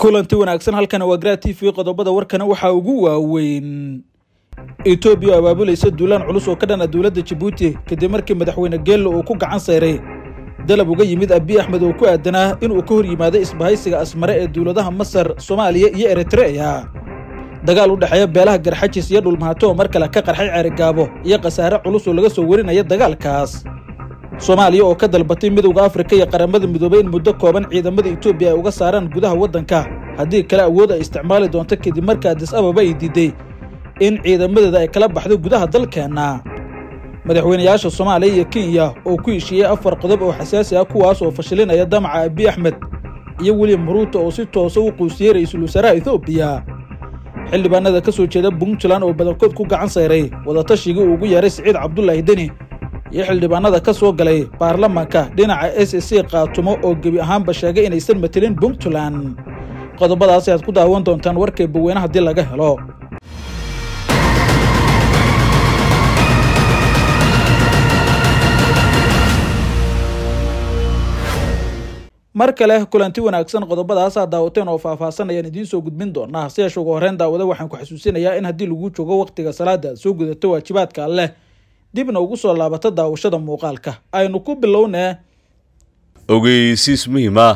kulanti wanaagsan halkana waa gra t v qodobada warkana waxaa ugu waaweyn etoobiya oo abaabulaysa duulaan culus oo ka dhana dowladda jabuuti kadib markii madaxweyne geello uu ku gacan sayray dalab uga yimid abiy axmed oo ku aadanaa inuu ka hor yimaaday isbahaysiga asmare ee dowladaha masar soomaaliya iyo eritreya dagaal u dhexeeya beelaha garxajis iyo dhulmahatoo mar kale ka qarxay ceerigaabo iyo khasaare culus oo laga soo warinaya dagaalkaas soomaaliya oo ka dalbatay midowda afrika iyo qaramada midoobey in muddo kooban ciidamada etoobiya ay uga saaraan gudaha waddanka haddii kale awood ay isticmaali doonto kadib marka adis ababa ay diiday in ciidamadeeda ay kala baxdo gudaha dalkeenna madaxweynayaasha soomaaliya iyo kenya oo ku heshiiyey afar qodob oo xasaasi ah kuwaas oo fashilinaya damaca abi axmed iyo william ruuto oo si toosa ah u quusiyey ra'iisul wasaaraha etoobiya xildhibaanada ka soo jeeda puntland oo badankood ku gacan sayray wadatashiga uu ugu yeeray siciid cabdulaahi deni iyo xildhibaanada ka soo galay baarlamaanka dhinaca s c qaatumo oo gebi ahaanba sheegay inaysan matelin puntland qodobadaas ayaad ku daawan doontaan warkay baweyne haddii laga helo mar kale kulanti wanaagsan qodobadaasaa daawateen oo faahfaahsan ayaan idiin soo gudbin doonaa si ugu horreyn daawada waxaan ku xasuusinayaa in haddii lagu joogo wakhtiga salaada soo gudato waajibaadka alleh dibna ugu soo laabata daawashada muuqaalka aynu ku bilownaa ogeysiis muhiim ah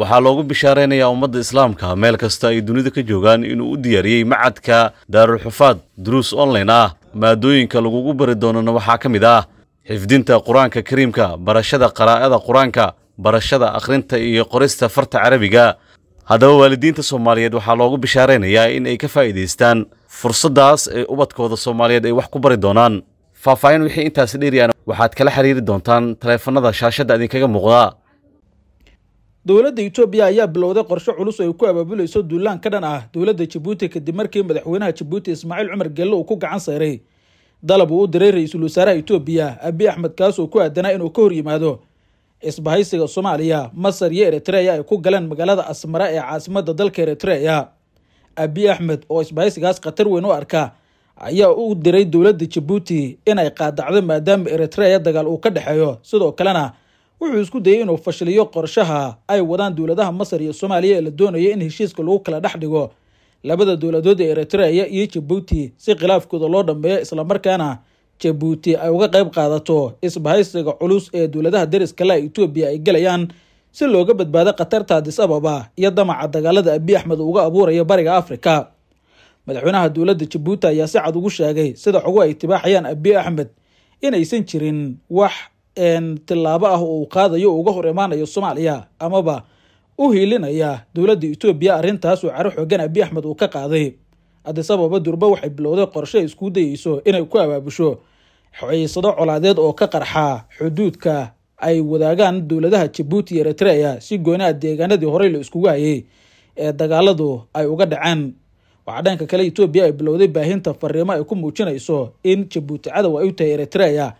waxaa loogu bishaaraynayaa ummadda islaamka meel kasta ay dunida ka joogaan inuu u diyaariyey macadka daarulxufaad duruus online ah maadooyinka lagugu bari doonana waxaa ka mid ah xifdinta qur-aanka kariimka barashada qaraa'ada qur-aanka barashada akhrinta iyo qorista farta carabiga haddaba waalidiinta soomaaliyeed waxaa loogu bishaaraynayaa in ay ka faa'iidaystaan fursaddaas ee ubadkooda soomaaliyeed ay wax ku bari doonaan faahfaahin wixii intaas dheeriyaan waxaad kala xiriiri doontaan taleefanada shaashadda idinkaga muuqdaa dowladda itoobiya ayaa bilowday qorsho culus ay ku abaabulayso duulaan ka dhan ah dowladda jabuuti kadib markii madaxweynaha jabuuti ismaaciil cumar geello uu ku gacan sayray dalab uu u diray ra-iisul wasaaraha itoobiya abi axmed kaasoo ku aadanaa inuu ka hor yimaado isbahaysiga soomaaliya masar iyo eritreya ay ku galeen magaalada asmara ee caasimadda dalka eritreya abi axmed oo isbahaysigaas khatar weyn u arka ayaa u diray dowladda jabuuti inay qaadacdo maadaama eritreya dagaal uu ka dhexeeyo sidoo kalena wuxuu isku dayey inuu fashiliyo qorshaha ay wadaan dowladaha masar iyo soomaaliya ee la doonayo in heshiiska lagu kala dhex dhigo labada dowladood ee eritreya iyo jabuuti si khilaafkooda loo dhameeyo islamarkaana jabuuti ay uga qayb qaadato isbahaysiga culus ee dowladaha dariska la etoobiya ay galayaan si looga badbaado khatarta adis ababa iyo damaca dagaalada abiy axmed uu uga abuuraya bariga afrika madaxweynaha dowladda jabuuti ayaa si cad ugu sheegay sida xugu ay tibaaxayaan abiy axmed inaysan jirin wax tillaabo ah oo uu qaadayo uga hor imaanayo soomaaliya amaba u hiilinaya dowladda etoobiya arrintaas oo caro xoogan abiy axmed uu ka qaaday adisababa durba waxay bilowday qorshe ay iskuu dayeyso inay ku abaabusho xiisado colaadeed oo ka qarxa xuduudka ay wadaagaan dowladaha jabuuti iyo eritrea si goonaa ah deegaanadii horey la iskugu hayay ee dagaaladu ay uga dhaceen waxaa dhanka kale etoobiya ay bilowday baahinta fariimo ay ku muujinayso in jabuuti cadow ay u tahay eritreya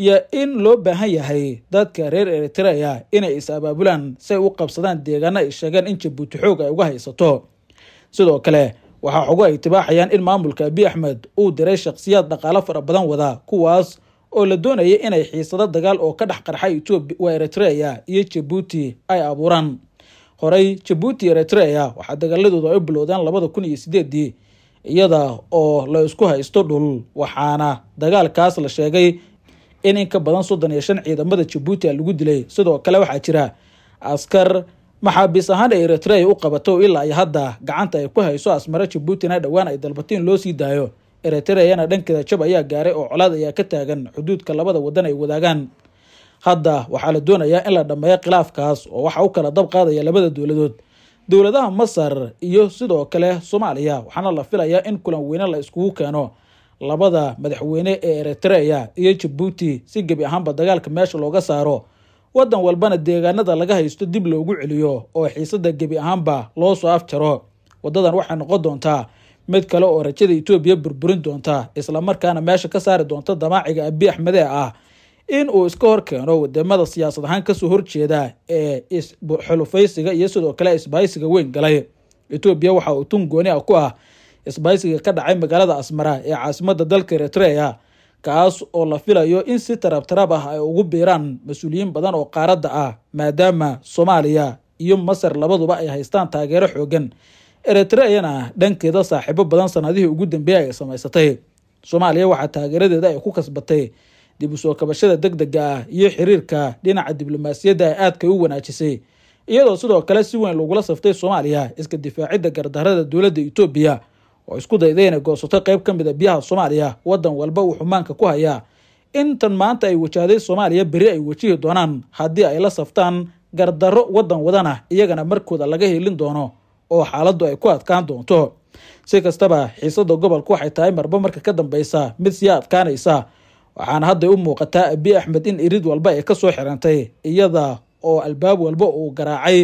iyo in loo baahan yahay dadka reer eritreya inay is abaabulaan si ay u qabsadaan deegaano ay sheegeen in jabuuti xoog ay uga haysato sidoo kale waxaa xogo ay tibaaxayaan in maamulka abiy axmed uu diray shakhsiyaad dhaqaalo fara badan wada kuwaas oo la doonaya inay xiisado dagaal oo ka dhex qarxay etoobiya waa eritreya iyo jabuuti ay abuuraan horay jabuuti eritrea waxaa dagaaladooda ay u bilowdeen labada kun iyo sideedii iyada oo la isku haysto dhul waxaana dagaalkaas la sheegay in in ka badan soddon iyo shan ciidamada jabuuti a lagu dilay sidoo kale waxaa jira askar maxaabiis ahaan ee eritrea u qabato ilaa iyo hadda gacanta ay ku hayso asmare jabuutina dhowaan ay dalbatiin loo sii daayo eritreana dhankeeda jab ayaa gaaray oo colaad ayaa ka taagan xuduudka labada wadan ay wadaagaan hadda waxaa la doonayaa in la dhammeeyo khilaafkaas oo waxa u kala dab qaadaya labada dowladood dowladaha masar iyo sidoo kale soomaaliya waxaana la filayaa in kulan weyne la iskugu keeno labada madaxweyne ee eritrea iyo jabuuti si gebi ahaanba dagaalka meesha looga saaro wadan walbana deegaanada laga haysto dib loogu celiyo oo xiisada gebi ahaanba loo soo afjaro wadadan waxay noqon doontaa mid kale oo rajada etoobiya burburin doonta isla markaana meesha ka saari doonta damaaciga abi axmedee ah in uu iska horkeeno wadamada siyaasad ahaan kasoo horjeeda ee xulufeysiga iyo sidoo kale isbahaysiga weyn galay etoobiya waxa uu tun gooni ah ku ah isbahaysiga ka dhacay magaalada asmara ee caasimada dalka eritrea kaas oo la filayo in si taraab taraab ah ay ugu biiraan mas-uuliyiin badan oo qaaradda ah maadaama soomaaliya iyo masar labaduba ay haystaan taageero xooggan eritreana dhankeeda saaxiibo badan sanadihii ugu dambeeyay ay samaysatay soomaaliya waxaa taageeradeeda ay ku kasbatay dib usoo kabashada deg dega ah iyo xiriirka dhinaca diblomaasiyadda ay aadka u wanaajisay iyadoo sidoo kale si weyn lagula saftay soomaaliya iska difaacidda gardarada dowladda etoobiya oo isku dayday inay goosato qayb ka mid ah biyaha soomaaliya waddan walba uu xumaanka ku hayaa intan maanta ay wajahday soomaaliya beri ay wajihi doonaan haddii ay la saftaan gardarro waddan wadan ah iyagana markooda laga helin doono oo xaaladdu ay ku adkaan doonto si kastaba xiisadda gobolku waxay tahay marba marka ka dambaysa mid sii adkaanaysa waxaana hadday u muuqataa abiy axmed in irid walba ay kasoo xirantay iyada oo albaab walba uu garaacay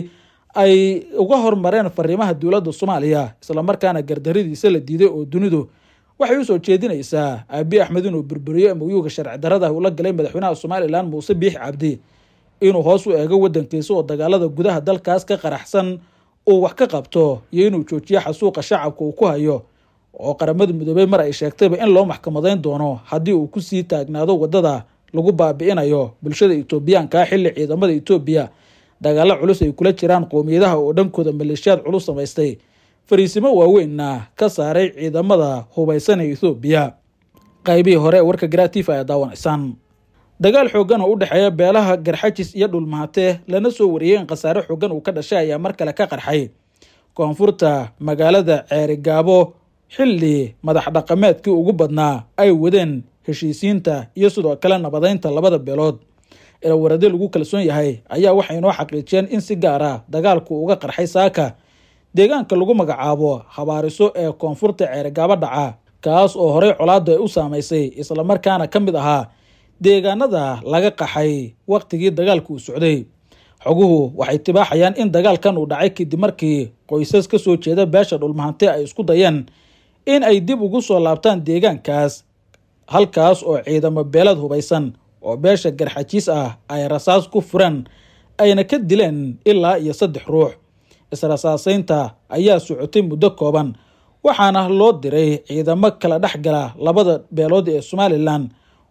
ay uga hormareen fariimaha dowladda soomaaliya islamarkaana gardaridiisa la diiday oo dunidu waxay usoo jeedinaysaa abiy axmed inuu burburiyo muyuga sharci darada ula galay madaxweynaha somalilan muuse biix cabdi inuu hoos u eego wadankiisa oo dagaalada gudaha dalkaas ka qaraxsan uu wax ka qabto iyo inuu joojiyo xasuuqa shacabka uu ku hayo oo qaramada midoobey mar ay sheegtayba in loo maxkamadeyn doono haddii uu kusii taagnaado wadada lagu baabi'inayo bulshada itoobiyaanka xilli ciidamada itoobiya dagaalo culus ay kula jiraan qowmiyadaha oo dhankooda maleeshiyaad culus samaystay fariisimo waaweynna ka saaray ciidamada hubaysanee ethoobiya qaybihii hore ee warka gratifa ayaa daawanaysaan dagaal xooggan oo u dhexeeya beelaha garxajis iyo dhulmahatee lana soo wariyey in khasaare xooggan uu ka dhashay ayaa mar kale ka qarxay koonfurta magaalada ceerigaabo xilli madax dhaqameedkii ugu badnaa ay wadeen heshiisiinta iyo sidoo kale nabadaynta labada beelood eelawarade lagu kalsoon yahay ayaa waxay inoo xaqiijiyeen in si gaara ah dagaalku uga qarxay saaka deegaanka lagu magacaabo habaariso ee koonfurta ceerigaaba dhaca kaas oo horay colaadda ay u saamaysay islamarkaana ka mid ahaa deegaanada laga qaxay waqtigii dagaalka uu socday xoguhu waxay tibaaxayaan in dagaalkan uu dhacay kadib markii qoysas ka soo jeeda beesha dhulmahante ay isku dayeen in ay dib ugu soo laabtaan deegaankaas halkaas oo ciidamo beelad hubaysan oo beesha garxajiis ah ay rasaas ku furaan ayna ka dileen ilaa iyo saddex ruux israsaasaynta ayaa socotay muddo kooban waxaana loo diray ciidamo kala dhexgala labada beelood ee somalilan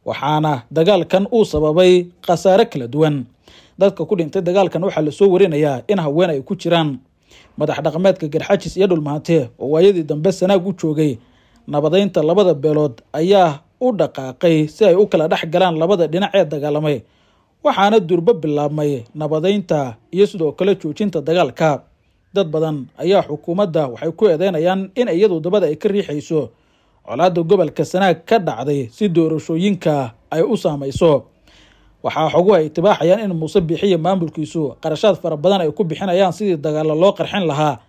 waxaana dagaalkan uu sababay khasaare kala duwan dadka ku dhintay dagaalkan waxaa lasoo warinayaa in haween ay ku jiraan madax dhaqmeedka garxajis iyo dhulmaantee oo waayadii dambe sanaag u joogay nabadeynta labada beelood ayaa u dhaqaaqay si ay u kala dhex galaan labada dhinac ee dagaalamay waxaana durbo bilaabmay nabadeynta iyo sidoo kale joojinta dagaalka dad badan ayaa xukuumadda waxay ku eedeynayaan in iyadu dabada ay ka riixayso colaadda gobolka sanaag ka dhacday si doorashooyinka ay u saamayso waxaa ay itibaaxayaan in muuse biixiya maamulkiisu qarashaad fara badan ay ku bixinayaan sidii dagaallo loo qarxin lahaa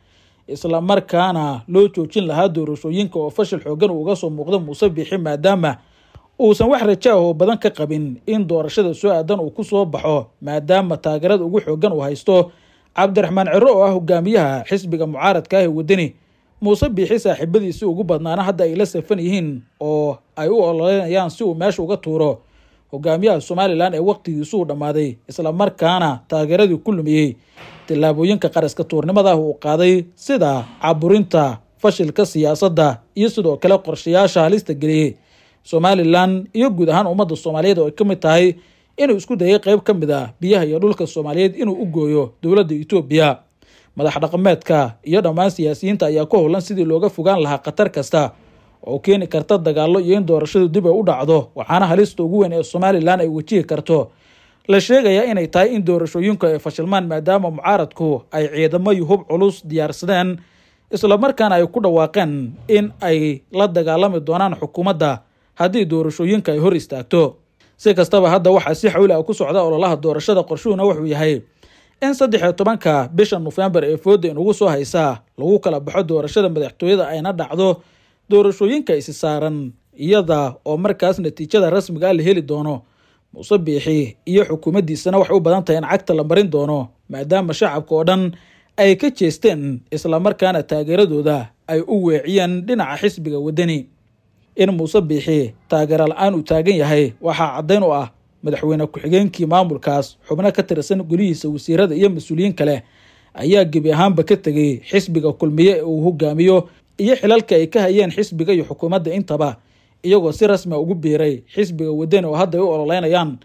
isla markaana loo joojin lahaa doorashooyinka oo fashil xoogan uga soo muuqda muuse biixi maadaama uusan wax raja ah oo badan ka qabin in doorashada soo aadan uu ku soo baxo maadaama taageerad ugu xoogan uu haysto cabdiraxmaan ciro oo ah hogaamiyaha xisbiga mucaaradka ah ee wadani muuse biixi saaxiibadiisii ugu badnaana hadda ay la safan yihiin oo ay u ololeynayaan si uu meesha uga tuuro hogaamiyaha somalilan ee wakhtigiisuu dhammaaday isla markaana taageeradii ku lumiyey tallaabooyinka qaraska tuurnimadaah uu qaaday sida caburinta fashilka siyaasadda iyo sidoo kale qorshayaasha halista geliyey somalilan iyo guud ahaan ummadda soomaaliyeed oo ay ka mid tahay inuu isku dayay qayb ka mid a ah biyaha iyo dhulka soomaaliyeed inuu u gooyo dowladda etoobiya madax dhaqameedka iyo dhammaan siyaasiyiinta ayaa ku howlan sidii looga fogaan lahaa khatar kasta oo keeni karta dagaallo iyo in doorashadu dib ay u dhacdo waxaana halista ugu weyn ee somalilan ay wejihi karto la sheegayaa inay tahay in doorashooyinku ay fashilmaan maadaama mucaaradku ay ciidamadu hub culus diyaarsadeen islamarkaana ay ku dhawaaqeen in ay la dagaalami doonaan xukuumadda haddii doorashooyinka ay hor istaagto si kastaba hadda waxaa si xawli ah ku socda ololaha doorashada qorshuhuna wuxuu yahay in saddex iyo tobanka bisha nofembar ee fooda inugu soo haysaa lagu kala baxo doorashada madaxtooyada ayna dhacdo doorashooyinka isi saaran iyada oo markaas natiijada rasmiga ah la heli doono muuse biixi iyo xukuumaddiisana waxay u badan tahay in cagta la marin doono maadaama shacabka oo dhan ay ka jeesteen islamarkaana taageeradooda ay u weeciyeen dhinaca xisbiga wadani in muuse biixi taageera la-aan uu taagan yahay waxaa caddayn u ah madaxweyne ku-xigeenkii maamulkaas xubno ka tirsan golihiisa wasiirada iyo mas-uuliyiin kale ayaa gebi ahaanba ka tegey xisbiga kulmiye ee uu hogaamiyo iyo xilalka ay ka hayeen xisbiga iyo xukuumadda intaba iyagoo si rasmia ah ugu biiray xisbiga wadan oo hadday u ololeynayaan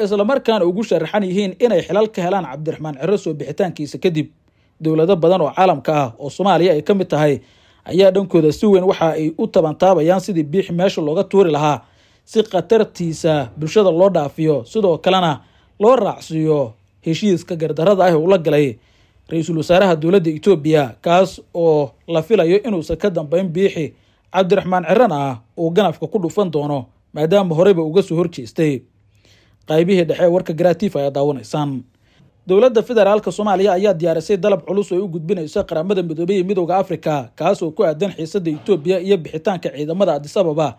islamarkaana ugu sharaxan yihiin inay xilal ka helaan cabdiraxmaan ciro soo bixitaankiisa kadib dowlado badan oo caalamka ah oo soomaaliya ay ka mid tahay ayaa dhankooda si weyn waxa ay u tabantaabayaan sidii biix meesha looga tuuri lahaa si khatartiisa bulshada loo dhaafiyo sidoo kalena loo raacsiiyo heshiiska gardarada ah ee ula galay ra-iisul wasaaraha dowladda itoobiya kaas oo la filayo inuusan ka dambeyn biixi cabdiraxmaan ciran ah uu ganafka ku dhufan doono maadaama horeyba uga soo horjeestay qaybihii dhexe warka garaatiif ayaa daawanaysaan dowladda federaalka soomaaliya ayaa diyaarisay dalab culus oo ay u gudbinayso qaramada midoobey ee midooda afrika kaas oo ku aadan xiisadda itoobiya iyo bixitaanka ciidamada adisababa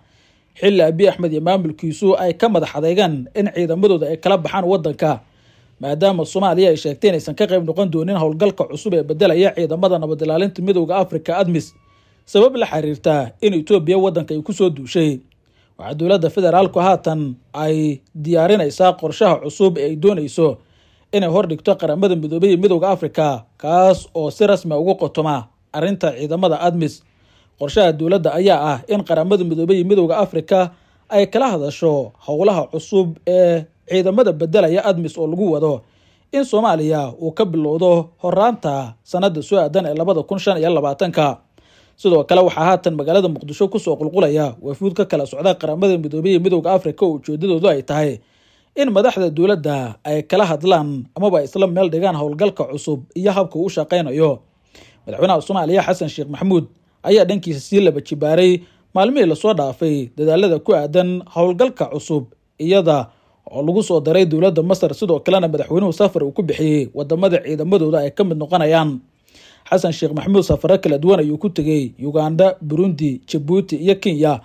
xilli abiy axmed iyo maamulkiisu ay ka madax adeegeen in ciidamadooda ay kala baxaan waddanka maadaama soomaaliya ay sheegtay inaysan ka qayb noqon doonin howlgalka cusub ee bedelaya ciidamada nabad ilaalinta midowda africa admis sabab la xiriirta in etoobiya waddanka ay ku soo duushay waxaa dowladda federaalku haatan ay diyaarinaysaa qorshaha cusub ee ay doonayso inay hordhigto qaramada midoobay iyo midowda africa kaas oo si rasmi ah ugu qotoma arrinta ciidamada admis qorshaha dowladda ayaa ah in qaramada midoobay iyo midowda africa ay kala hadasho howlaha cusub ee ciidamada bedelaya admis oo lagu wado in soomaaliya uu ka bilowdo horaanta sanada soo aadan ee labada kun shan iyo labaatanka sidoo kale waxaa haatan magaalada muqdisho kusoo qulqulaya wafuud ka kala socda qaramada midoobey iyo afrika oo ujeedadoodu ay tahay in madaxda dowladda ay kala hadlaan amaba isla meel dhigaan howlgalka cusub iyo habka uu shaqaynayo madaxweynaha soomaaliya xasan sheekh maxamuud ayaa dhankiisa sii laba jibaaray maalmihii lasoo dhaafay dadaalada ku aadan howlgalka cusub iyada oo lagu soo daray dowladda masar sidoo kalena madaxweynuhu safar uu ku bixiyey wadamada ciidamadooda ay ka mid noqonayaan xasan sheekh maxamuud safare kala duwan ayuu ku tegey uganda burundi jabuuti iyo kenya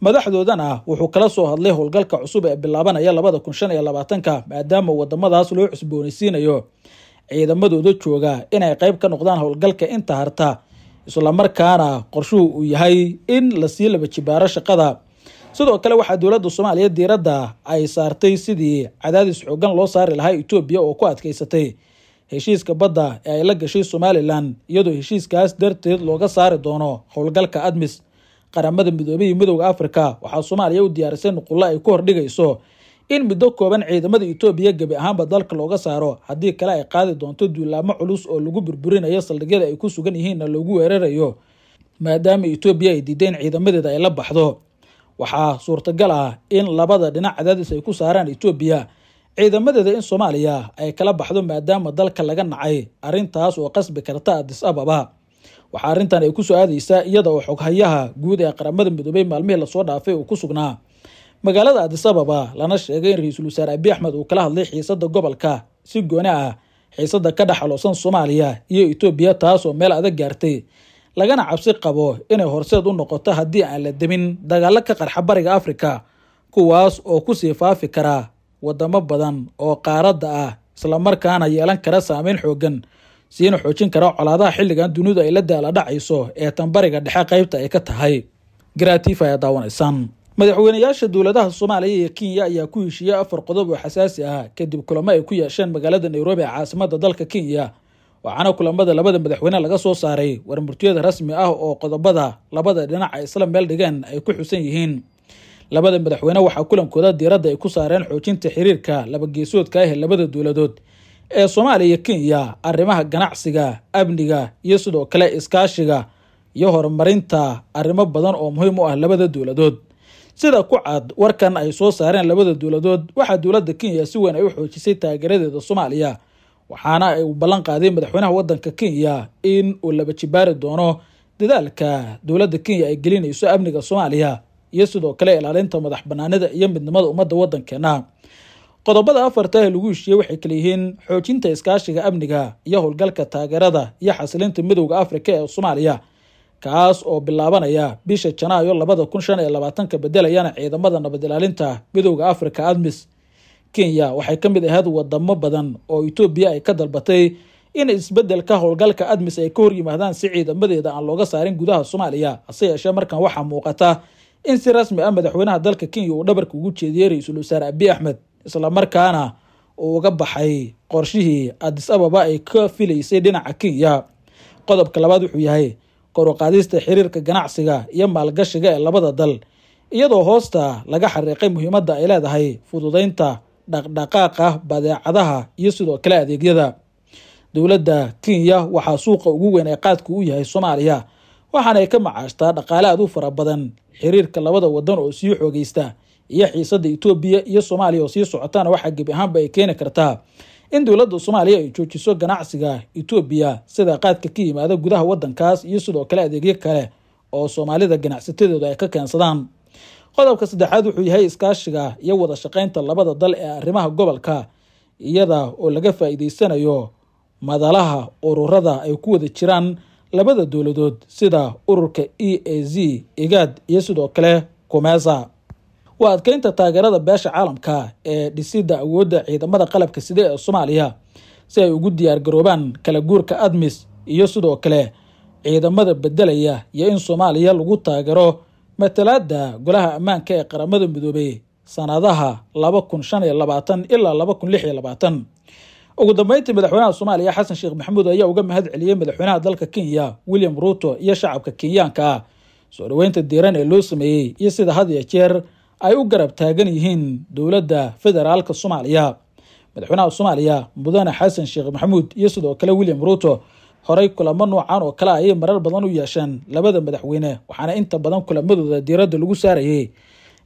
madaxdoodana wuxuu kala soo hadlay howlgalka cusub ee bilaabanaya labada kun shan iyo labaatanka maadaama wadamadaas loo cusboonaysiinayo ciidamadooda jooga inay qeyb ka noqdaan howlgalka inta harta islamarkaana qorshuhu uu yahay in lasii laba jibaaro shaqada sidoo kale waxaa dowladda soomaaliya diiradda ay saartay sidii cadaadis xoogan loo saari lahaa etoobiya oo ku adkaysatay heshiiska badda ee ay la gashay somalilan iyadoo heshiiskaas darteed looga saari doono howlgalka admis qaramada midoobey iyo midowda afrika waxaa soomaaliya u diyaarisay nuqullo ay ku hordhigayso in muddo kooban ciidamada etoobiya gebi ahaanba dalka looga saaro haddii kale ay qaadi doonto duulaamo culus oo lagu burburinayo saldhigyada ay ku sugan yihiinna loogu weerarayo maadaama etoobiya ay diideen ciidamadeeda ay la baxdo waxaa suurtagal ah in labada dhinac cadaadis ay ku saaraan etoobiya ciidamadeeda in soomaaliya ay kala baxdo maadaama dalka laga nacay arrintaas oo qasbi karta adis ababa waxaa arrintan ay kusoo aadaysaa iyada oo xoghayaha guud ee qaramada midoobey maalmihii lasoo dhaafay uu ku sugnaa magaalada adis ababa lana sheegay in ra-iisul wasaare abi axmed uu kala hadlay xiisadda gobolka si gooni ah xiisada ka dhexaloosan soomaaliya iyo etoobiya taasoo meel adag gaartay lagana cabsi qabo inay horseed u noqoto haddii aan la demin dagaallo ka qarxa bariga afrika kuwaas oo kusii faafi kara wadamo badan oo qaaradda ah islamarkaana yeelan kara saameyn xoogan siina xoojin kara colaadaha xilligan dunidu ay la daala dhacayso ee tan bariga dhexe qaybta ay ka tahay garaatiifa ayaa daawanaysaan madaxweynayaasha dowladaha soomaaliya iyo kenya ayaa ku heshiiyey afar qodob oo xasaasi ah kadib kulamo ay ku yeesheen magaalada nairobi ee caasimada dalka kenya waxaana kulamada labada madaxweyne laga soo saaray warmurtiyada rasmi ah oo qodobada labada dhinac ay isla meel dhigeen ay ku xusan yihiin labada madaxweyne waxaa kulankooda diiradda ay ku saareen xoojinta xiriirka labageesoodka ah ee labada dowladood ee soomaaliya iyo kenya arrimaha ganacsiga amniga iyo sidoo kale iskaashiga iyo horumarinta arrimo badan oo muhiim u ah labada dowladood sida ku cad warkan ay soo saareen labada dowladood waxaa dowladda kenya si weyn ay u xoojisay taageeradeeda soomaaliya waxaana ay u ballan qaadeen madaxweynaha wadanka kenya in uu laba jibaari doono dadaalka dowladda kenya ay gelinayso amniga soomaaliya iyo sidoo kale ilaalinta madax banaanida iyo midnimada ummadda waddankeena qodobada afarta ee lagu heshiiyey waxay kaleyihiin xoojinta iskaashiga amniga iyo howlgalka taageerada iyo xasilinta midowda afrika ee soomaaliya kaas oo bilaabanaya bisha janaayo labada kun shan iyo labaatanka bedelayana ciidamada nabad ilaalinta midowda afrika admis kenya waxay ka mid ahayd wadamo badan oo etoobiya ay ka dalbatay in isbedelka howlgalka admis ay ka hor yimaadaan si ciidamadeeda aan looga saarin gudaha soomaaliya hase yeeshee markan waxaa muuqata in si rasmi ah madaxweynaha dalka kenya uu dhabarka ugu jeediyey ra-iisul wasaare abiy axmed islamarkaana uu uga baxay qorshihii adis ababa ay ka filaysay dhinaca kenya qodobka labaad wuxuu yahay koruqaadista xiriirka ganacsiga iyo maalgashiga ee labada dal iyadoo hoosta laga xariiqay muhiimadda ay leedahay fududaynta dhaqdhaqaaqa badeecadaha iyo sidoo kale adeegyada dowladda kenya waxaa suuqa ugu weyn ee qaadka u yahay soomaaliya waxaana ay ka macaashtaa dhaqaale aad u fara badan xiriirka labada wadan oo sii xoogeysta iyo xiisadda etoobiya iyo soomaaliya oo sii socotaana waxaa gebi ahaanba ay keeni kartaa in dowladda soomaaliya ay joojiso ganacsiga etoobiya sida qaadka ka yimaada gudaha wadankaas iyo sidoo kale adeegyo kale oo soomaalida ganacsatadeedu ay ka keensadaan qodobka saddexaad wuxuu yahay iskaashiga iyo wada shaqeynta labada dal ee arrimaha gobolka iyada oo laga faa'iideysanayo madalaha ururada ay ku wada jiraan labada dowladood sida ururka e a z igaad iyo sidoo kale kumeesa waa adkeynta taageerada beesha caalamka ee dhisidda awoodda ciidamada qalabka side ee soomaaliya si ay ugu diyaar garoobaan kala guurka admis iyo sidoo kale ciidamada bedelaya iyo in soomaaliya lagu taageero matalaada golaha ammaanka ee qaramada midoobey sanadaha laba kun shan iyo labaatan ilaa laba kun lix iyo labaatan ugu dambeyntii madaxweynaha soomaaliya xasan sheekh maxamuud ayaa uga mahad celiyey madaxweynaha dalka kenya william ruuto iyo shacabka kenyaanka soo dhaweynta diiran ee loo sameeyey iyo sida had iyo jeer ay u garab taagan yihiin dowladda federaalka soomaaliya madaxweynaha soomaaliya mudane xasan sheekh maxamuud iyo sidoo kale william ruuto horey kulamo noocan oo kale ayay marar badan u yeesheen labada madaxweyne waxaana inta badan kulamadooda diiradda lagu saarayay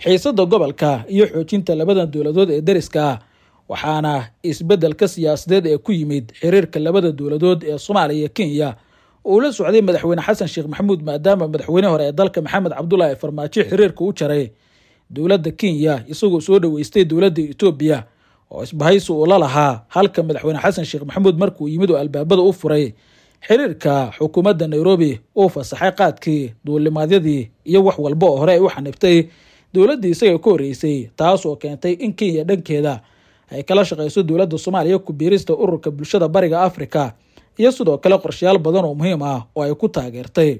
xiisada gobolka iyo xoojinta labada dowladood ee dariska waxaana isbeddelka siyaasadeed ee ku yimid xiriirka labada dowladood ee soomaaliya iyo kenya uu la socday madaxweyne xasan sheekh maxamuud maadaama madaxweyne hore ee dalka maxamed cabdulaahi farmaajo xiriirka u jaray dowladda kenya isagoo soo dhoweystay dowladda etoobiya oo isbahaysi uu la lahaa halka madaxweyne xasan sheekh maxamuud markuu yimid oo albaabada u furay xiriirka xukuumadda nairobi uu fasaxay qaadkii duulimaadyadii iyo wax walba oo hore ay u xanibtay dowladdii isaga ka horreysay taas oo keentay in kenya dhankeeda ay kala shaqayso dowladda soomaaliya ku biirista ururka bulshada bariga afrika iyo sidoo kale qorshayaal badan oo muhiim ah oo ay ku taageertay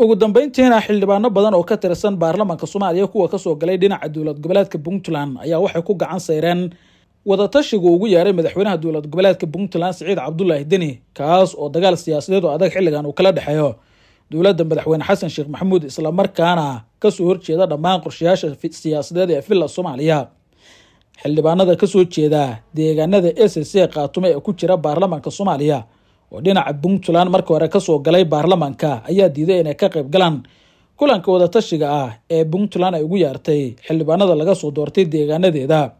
ugu dambeyntiina xildhibaano badan oo ka tirsan baarlamaanka soomaaliya kuwa kasoo galay dhinaca dowlad goboleedka puntland ayaa waxay ku gacan sayreen wadatashigu ugu yeeray madaxweynaha dowlad goboleedka puntland saciid cabdulaahi deni kaas oo dagaal siyaasadeed oo adag xilligan uu kala dhexeeyo dowladda madaxweyne xasan sheekh maxamuud islamarkaana kasoo horjeeda dhammaan qorshayaasha siyaasadeed ee villa soomaaliya xildhibaanada kasoo jeeda deegaanada s c kaatume ee ku jira baarlamaanka soomaaliya oo dhinaca puntland markii hore kasoo galay baarlamaanka ayaa diiday inay ka qayb galaan kulanka wadatashiga ah ee puntland ay ugu yaartay xildhibaanada laga soo doortay deegaanadeeda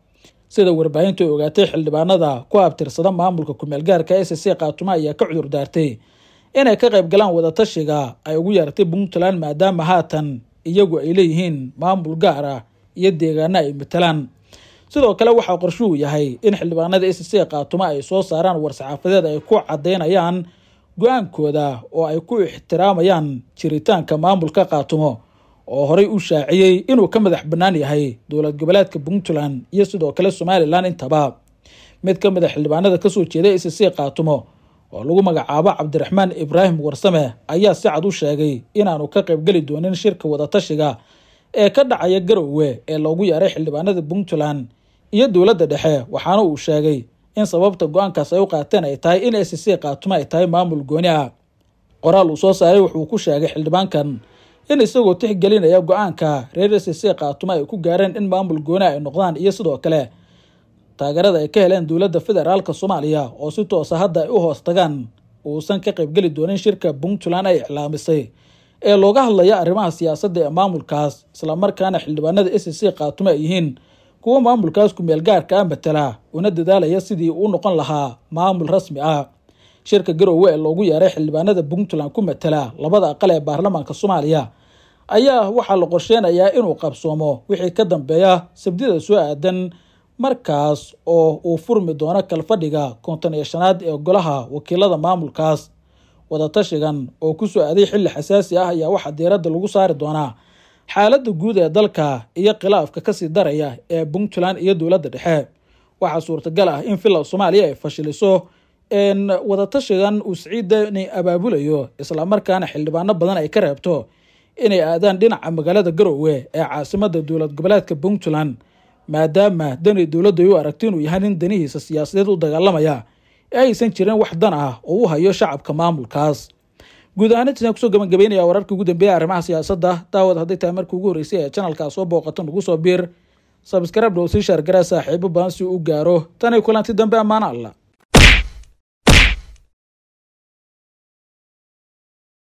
sida warbaahintu ay ogaatay xildhibaanada ku abtirsada maamulka kumeelgaarka s c khaatuma ayaa ka cudur daartay inay ka qayb galaan wadatashiga ay ugu yeertay puntland maadaama haatan iyagu ay leeyihiin maamul gaar ah iyo deegaana ay matalaan sidoo kale waxaa qorshuhu yahay in xildhibaanada s c khaatuma ay soo saaraan war-saxaafadeed ay ku caddaynayaan go-aankooda oo ay ku ixtiraamayaan jiritaanka maamulka khaatumo oo horay u shaaciyey inuu ka madax bannaan yahay dowlad goboleedka puntland iyo sidoo kale somalilan intaba mid ka mida ah xildhibaanada kasoo jeeday isisii kaatumo oo lagu magacaabo cabdiraxmaan ibraahim warsame ayaa si cad u sheegay inaanu ka qaybgeli doonin shirka wadatashiga ee ka dhacaya garowe ee loogu yeeray xildhibaanada puntland iyo dowladda dhexe waxaana uu sheegay in sababta go-aankaas ay u qaateen ay tahay in isisii kaatumo ay tahay maamul gooni ah qoraal uu soo saaray wuxuu ku sheegay xildhibaankan in isagoo tixgelinaya go-aanka reer sc kaatumo ay ku gaareen in maamul gooni ay noqdaan iyo sidoo kale taageerada ay ka heleen dowladda federaalk soomaaliya oo si toosa ah hadda ay u hoos tagaan uusan ka qaybgeli doonin shirka puntland ay iclaamisay ee looga hadlaya arrimaha siyaasadda ee maamulkaas isla markaana xildhibaanada sc kaatumo ay yihiin kuwo maamulkaas ku-meelgaarka ah matela una dadaalaya sidii uu noqon lahaa maamul rasmi ah shirka garowe ee loogu yeeray xildhibaanada puntland ku matela labada aqal ee baarlamaanka soomaaliya ayaa waxaa la qorsheynayaa inuu qabsoomo wixii ka dambeeya sabdida soo aadan markaas oo uu furmi doono kalfadhiga konton iyo shanaad ee golaha wakiilada maamulkaas wadatashigan oo ku soo aaday xilli xasaasi ah ayaa waxaa diiradda lagu saari doonaa xaaladda guud ee dalka iyo khilaafka kasii daraya ee puntland iyo dowladda dhexe waxaa suurtagal ah in filla soomaaliya ay fashiliso wadatashigan uu siciidani abaabulayo islamarkaana xildhibaano badan ay ka reebto inay aadaan dhinaca magaalada garowe ee caasimada dowlad goboleedka puntland maadaama dani dowladdu u aragto inuu yahay nin danihiisa siyaasadeed u dagaalamaya ee aysan jirin wax dan ah oo u hayo shacabka maamulkaas guud ahaantiisaan kusoo gabagabeynaya wararka ugu dambeeya arrimaha siyaasadda daawad hadday tahay markii ugu horreysay ee janalkaa soo booqata nugu soo biir sabskarab dhow sii shaargaraa saaxiibo badan si u gaaro tanay kulanti dambe ammaano alla